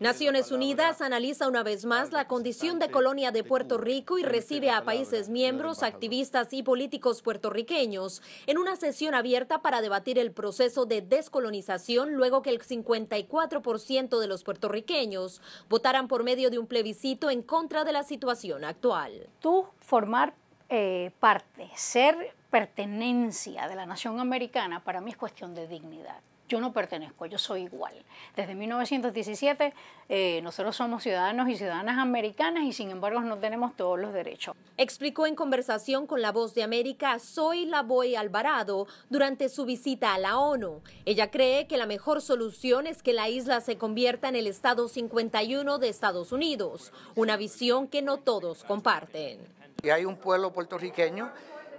Naciones Unidas analiza una vez más la condición de colonia de Puerto Rico y recibe a países miembros, activistas y políticos puertorriqueños en una sesión abierta para debatir el proceso de descolonización luego que el 54% de los puertorriqueños votaran por medio de un plebiscito en contra de la situación actual. Tú formar eh, parte, ser pertenencia de la nación americana para mí es cuestión de dignidad. Yo no pertenezco, yo soy igual. Desde 1917 eh, nosotros somos ciudadanos y ciudadanas americanas y sin embargo no tenemos todos los derechos. Explicó en conversación con la voz de América Soy la Boy Alvarado durante su visita a la ONU. Ella cree que la mejor solución es que la isla se convierta en el Estado 51 de Estados Unidos, una visión que no todos comparten. Y hay un pueblo puertorriqueño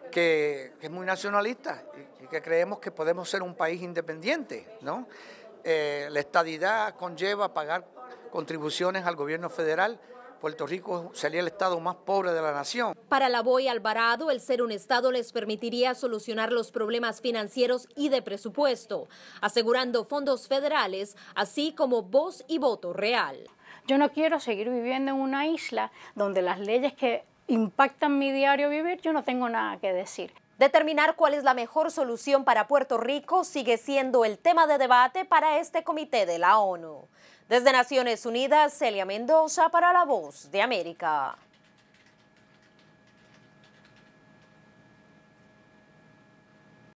que, es muy nacionalista y, que creemos que podemos ser un país independiente, ¿no? Eh, la estadidad conlleva pagar contribuciones al gobierno federal. Puerto Rico sería el estado más pobre de la nación. Para la voy Alvarado, el ser un estado les permitiría solucionar los problemas financieros y de presupuesto, asegurando fondos federales, así como voz y voto real. Yo no quiero seguir viviendo en una isla donde las leyes que impactan mi diario vivir, yo no tengo nada que decir. Determinar cuál es la mejor solución para Puerto Rico sigue siendo el tema de debate para este comité de la ONU. Desde Naciones Unidas, Celia Mendoza para La Voz de América.